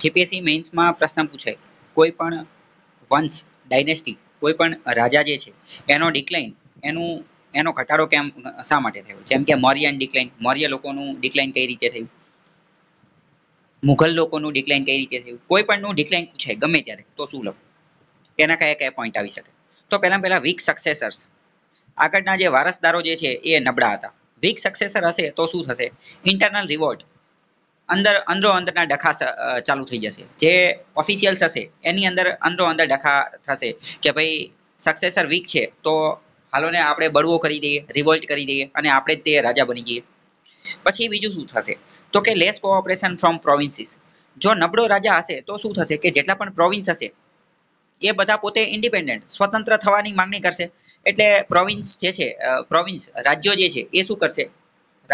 GPSC મેઇન્સમાં e પ્રશ્ન પૂછાય કોઈ પણ વંશ ડાયનેસ્ટી કોઈ પણ રાજા જે છે એનો ડિક્લાઇન એનું એનો ઘટાડો કેમ શા માટે થયો જેમ કે મૌર્યન ડિક્લાઇન મૌર્ય લોકોનું ડિક્લાઇન કઈ રીતે થયું મુઘલ લોકોનું ડિક્લાઇન કઈ રીતે થયું કોઈ પણનું ડિક્લાઇન પૂછાય ગમે ત્યારે તો શું લખો એના કયા કયા પોઈન્ટ આવી શકે તો પહેલાં પહેલાં વીક સક્સેસર્સ આગળના જે વારસદારો જે છે એ નબળા હતા વીક સક્સેસર હશે તો શું થશે ઇન્ટરનલ રિવોર્ટ અંદર અંદરો અંદરના ડખા ચાલુ થઈ જશે જે ઓફિશિયલ્સ હશે એની અંદર અંદરો અંદર ડખા થશે કે ભાઈ સક્સેસર વીક છે તો હાલોને આપણે બળવો કરી દઈએ રિવોલ્ટ કરી દઈએ અને આપણે તે રાજા બની જઈએ પછી બીજું શું થશે તો કે લેસ કોઓપરેશન ફ્રોમ પ્રોવિન્સીસ જો નબળો રાજા હશે તો શું થશે કે જેટલા પણ પ્રોવિન્સ હશે એ બધા પોતે ઇન્ડિપેન્ડન્ટ સ્વતંત્ર થવાની માંગણી કરશે એટલે પ્રોવિન્સ જે છે પ્રોવિન્સ રાજ્યો જે છે એ શું કરશે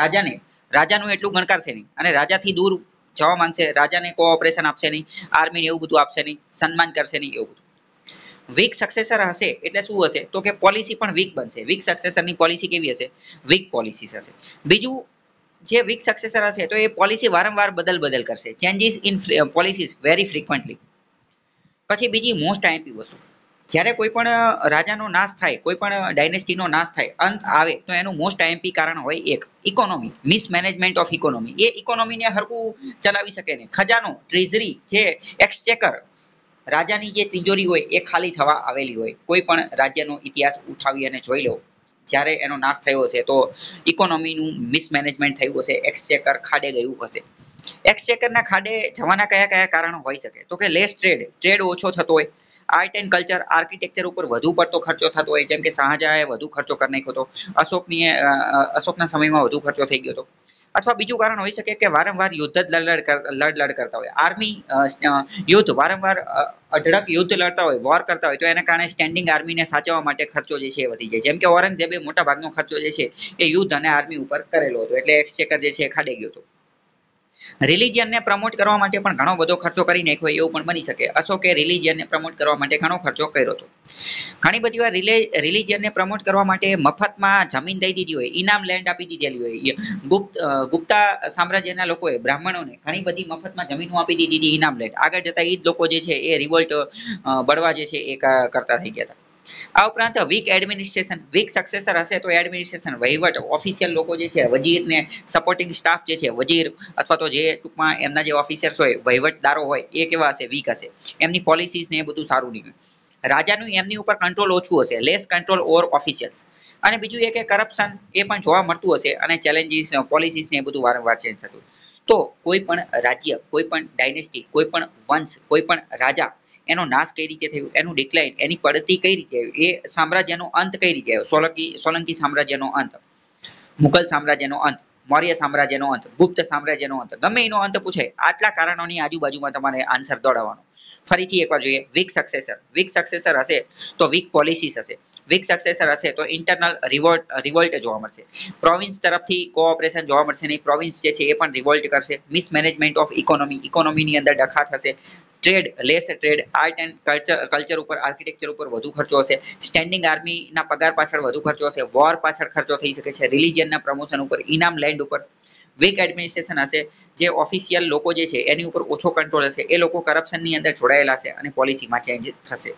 રાજાને રાજાનું એટલું ગણકારશે નહીં અને રાજાથી દૂર જવા માંગશે રાજાને કોઓપરેશન આપશે નહીં આર્મીને એવું બધું આપશે નહીં સન્માન કરશે નહીં એવું બધું વીક સક્સેસર હશે એટલે શું હશે તો કે પોલિસી પણ વીક બનશે વીક સક્સેસરની પોલિસી કેવી હશે વીક પોલિસી હશે બીજું જે વીક સક્સેસર હશે તો એ પોલિસી વારંવાર બદલ બદલ કરશે changes in policies very frequently પછી બીજી મોસ્ટ આઈપી વસ્તુ જ્યારે કોઈ પણ રાજાનો નાશ થાય કોઈ પણ ડાયનેસ્ટીનો નાશ થાય અંત આવે તો એનું મોસ્ટ આઈએમપી કારણ હોય એક ઇકોનોમી મિસમેનેજમેન્ટ ઓફ ઇકોનોમી એ ઇકોનોમીને હરકું ચલાવી શકે ને ખજાનો ટ્રેઝરી જે એક્સચેકર રાજાની જે તિજોરી હોય એ ખાલી થવા આવેલી હોય કોઈ પણ રાજ્યનો ઇતિહાસ ઉઠાવી અને જોઈ લો જ્યારે એનો નાશ થયો છે તો ઇકોનોમીનું મિસમેનેજમેન્ટ થયું હશે એક્સચેકર ખાડે ગયું હશે એક્સચેકરના ખાડે જવાના કયા કયા કારણો હોઈ શકે તો કે લેસ ટ્રેડ ટ્રેડ ઓછો થતો હોય આર્ટ એન્ડ કલ્ચર આર્કિટેક્ચર ઉપર વધુ પડતો ખર્ચો થતો હોય જેમ કે શાહજહાએ વધુ ખર્ચો કરી નાખ્યો હતો અશોકની અશોકના સમયમાં વધુ ખર્ચો થઈ ગયો હતો અથવા બીજું કારણ હોઈ શકે કે વારંવાર યુદ્ધ જ લડ લડ કરતા હોય આર્મી યુદ્ધ વારંવાર અઢળક યુદ્ધ લડતા હોય વોર કરતા હોય તો એના કારણે સ્ટેન્ડિંગ આર્મીને સાચવવા માટે ખર્ચો જે છે એ વધી જાય જેમ કે ઓરંગઝેબે મોટા ભાગનો ખર્ચો જે છે એ યુદ્ધ અને આર્મી ઉપર કરેલો હતો એટલે એક્સચેકર જે છે એ ખાડે ગયો હતો રિલિજિયનને પ્રમોટ કરવા માટે પણ ઘણો બધો ખર્ચો કરી નાખ્યો એવું પણ બની શકે અશોકે રિલિજિયનને પ્રમોટ કરવા માટે ઘણો ખર્ચો કર્યો હતો ઘણી બધી વાર રિલિજિયનને પ્રમોટ કરવા માટે મફતમાં જમીન દઈ દીધી હોય ઇનામ લેન્ડ આપી દીધેલી હોય ગુપ્ત ગુપ્તા સામ્રાજ્યના લોકોએ બ્રાહ્મણોને ઘણી બધી મફતમાં જમીનો આપી દીધી હતી ઇનામ લેન્ડ આગળ જતા એ જ લોકો જે છે એ રિવોલ્ટ બળવા જે છે એ કરતા થઈ ગયા હતા આ ઉપરાંત વીક એડમિનિસ્ટ્રેશન વીક સક્સેસર હશે તો એડમિનિસ્ટ્રેશન વહીવટ ઓફિશિયલ લોકો જે છે વજીરને સપોર્ટિંગ સ્ટાફ જે છે વજીર અથવા તો જે ટૂંકમાં એમના જે ઓફિસર્સ હોય વહીવટદારો હોય એ કેવા હશે વીક હશે એમની પોલિસીસ ને એ બધું સારું નીકળ્યું રાજાનું એમની ઉપર કંટ્રોલ ઓછું હશે લેસ કંટ્રોલ ઓવર ઓફિશિયલ્સ અને બીજું એ કે કરપ્શન એ પણ જોવા મળતું હશે અને ચેલેન્જીસ પોલિસીસ ને એ બધું વારંવાર ચેન્જ થતું તો કોઈ પણ રાજ્ય કોઈ પણ ડાયનેસ્ટી કોઈ પણ વંશ કોઈ પણ રાજા એનો નાશ કઈ રીતે થયો એનું ડિક્લાઇન એની પડતી કઈ રીતે આવ્યું એ સામ્રાજ્યનો અંત કઈ રીતે આવ્યો સોલંકી સોલંકી સામ્રાજ્યનો અંત મુઘલ સામ્રાજ્યનો અંત મૌર્ય સામ્રાજ્યનો અંત ગુપ્ત સામ્રાજ્યનો અંત ગમે એનો અંત પૂછાય આટલા કારણોની આજુબાજુમાં તમારે આન્સર દોડાવવાનો ફરીથી એકવાર જોઈએ વીક સક્સેસર વીક સક્સેસર હશે તો વીક પોલિસીસ હશે વીક સક્સેસર હશે તો ઇન્ટરનલ રિવોલ્ટ રિવોલ્ટ જોવા મળશે પ્રોવિન્સ તરફથી કોઓપરેશન જોવા મળશે નહીં પ્રોવિન્સ જે છે એ પણ રિવોલ્ટ કરશે મિસમેનેજમેન્ટ ઓફ ઇકોનોમી ઇકોનોમીની અંદર ડખા થશે trade less trade art and culture culture ઉપર આર્કિટેક્ચર ઉપર વધુ ખર્ચો હશે સ્ટેન્ડિંગ આર્મીના પગાર પાછળ વધુ ખર્ચો હશે વોર પાછળ ખર્ચો થઈ શકે છે રિલિજિયનના પ્રમોશન ઉપર ઇનામ લેન્ડ ઉપર વીક એડમિનિસ્ટ્રેશન હશે જે ઓફિશિયલ લોકો જે છે એની ઉપર ઓછો કંટ્રોલ હશે એ લોકો કરપ્શનની અંદર જોડાયેલા છે અને પોલિસીમાં ચેન્જ થશે